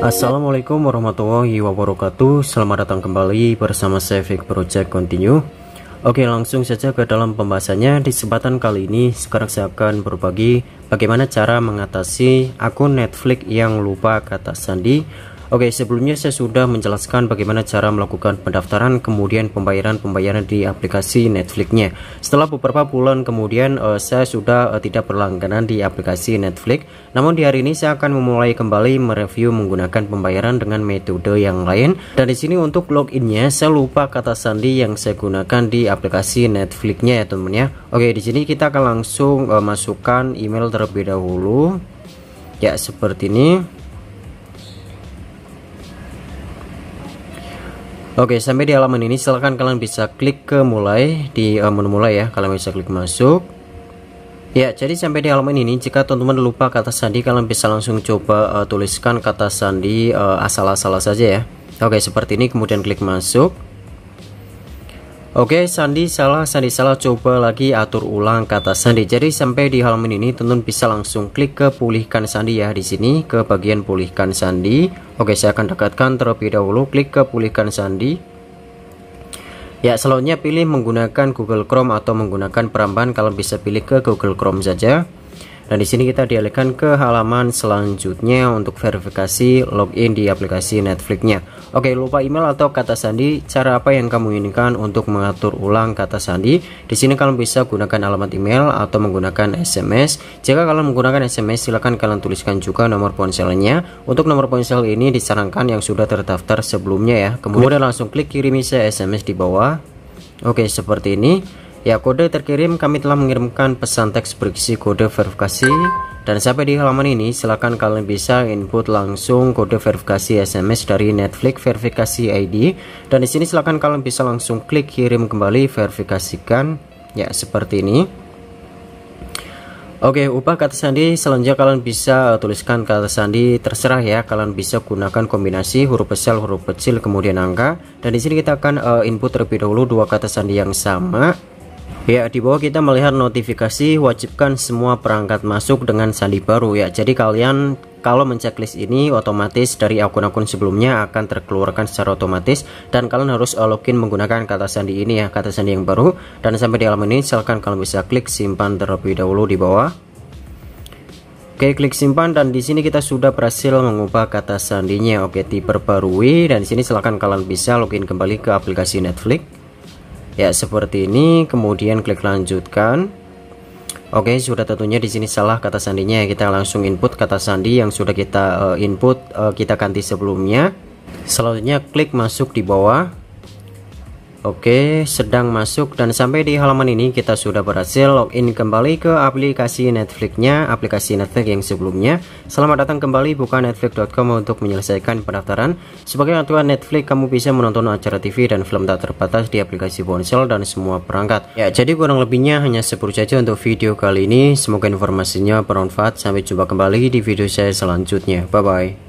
Assalamualaikum warahmatullahi wabarakatuh Selamat datang kembali bersama Fik Project Continue Oke langsung saja ke dalam pembahasannya Di kesempatan kali ini sekarang saya akan berbagi Bagaimana cara mengatasi akun Netflix yang lupa kata sandi Oke, sebelumnya saya sudah menjelaskan bagaimana cara melakukan pendaftaran kemudian pembayaran-pembayaran di aplikasi Netflix-nya. Setelah beberapa bulan kemudian uh, saya sudah uh, tidak berlangganan di aplikasi Netflix. Namun di hari ini saya akan memulai kembali mereview menggunakan pembayaran dengan metode yang lain. Dan di sini untuk loginnya saya lupa kata sandi yang saya gunakan di aplikasi Netflix-nya ya teman ya. Oke, di sini kita akan langsung uh, masukkan email terlebih dahulu. Ya, seperti ini. Oke, sampai di halaman ini silahkan kalian bisa klik ke mulai di uh, menu mulai ya. Kalian bisa klik masuk. Ya, jadi sampai di halaman ini jika teman-teman lupa kata sandi kalian bisa langsung coba uh, tuliskan kata sandi uh, eh, asal -asal saja ya. Oke, seperti ini kemudian klik masuk. Oke, Sandi salah, Sandi salah, coba lagi atur ulang kata Sandi. Jadi sampai di halaman ini tentu bisa langsung klik ke pulihkan Sandi ya di sini ke bagian pulihkan Sandi. Oke, saya akan dekatkan terlebih dahulu klik ke pulihkan Sandi. Ya, selanjutnya pilih menggunakan Google Chrome atau menggunakan peramban. kalau bisa pilih ke Google Chrome saja. Dan nah, di sini kita dialihkan ke halaman selanjutnya untuk verifikasi login di aplikasi Netflix-nya. Oke, lupa email atau kata sandi, cara apa yang kamu inginkan untuk mengatur ulang kata sandi? Di sini kalian bisa gunakan alamat email atau menggunakan SMS. Jika kalian menggunakan SMS, silakan kalian tuliskan juga nomor ponselnya. Untuk nomor ponsel ini disarankan yang sudah terdaftar sebelumnya ya. Kemudian langsung klik kirim saya SMS di bawah. Oke, seperti ini. Ya kode terkirim kami telah mengirimkan pesan teks berisi kode verifikasi dan sampai di halaman ini silahkan kalian bisa input langsung kode verifikasi SMS dari Netflix verifikasi ID dan di sini silahkan kalian bisa langsung klik kirim kembali verifikasikan ya seperti ini. Oke, ubah kata sandi selanjutnya kalian bisa tuliskan kata sandi terserah ya. Kalian bisa gunakan kombinasi huruf besar, huruf kecil, kemudian angka. Dan di sini kita akan uh, input terlebih dahulu dua kata sandi yang sama. Ya, di bawah kita melihat notifikasi wajibkan semua perangkat masuk dengan sandi baru ya. Jadi kalian kalau menceklis ini otomatis dari akun-akun sebelumnya akan terkeluarkan secara otomatis dan kalian harus login menggunakan kata sandi ini ya, kata sandi yang baru. Dan sampai di halaman ini silakan kalian bisa klik simpan terlebih dahulu di bawah. Oke, klik simpan dan di sini kita sudah berhasil mengubah kata sandinya. Oke, diperbarui dan di sini silakan kalian bisa login kembali ke aplikasi Netflix ya seperti ini kemudian klik lanjutkan Oke, sudah tentunya di sini salah kata sandinya ya. Kita langsung input kata sandi yang sudah kita eh, input eh, kita ganti sebelumnya. Selanjutnya klik masuk di bawah. Oke, sedang masuk dan sampai di halaman ini kita sudah berhasil login kembali ke aplikasi Netflix-nya, aplikasi Netflix yang sebelumnya. Selamat datang kembali buka netflix.com untuk menyelesaikan pendaftaran. Sebagai aturan Netflix, kamu bisa menonton acara TV dan film tak terbatas di aplikasi ponsel dan semua perangkat. Ya, jadi kurang lebihnya hanya 10 saja untuk video kali ini. Semoga informasinya bermanfaat. Sampai jumpa kembali di video saya selanjutnya. Bye bye.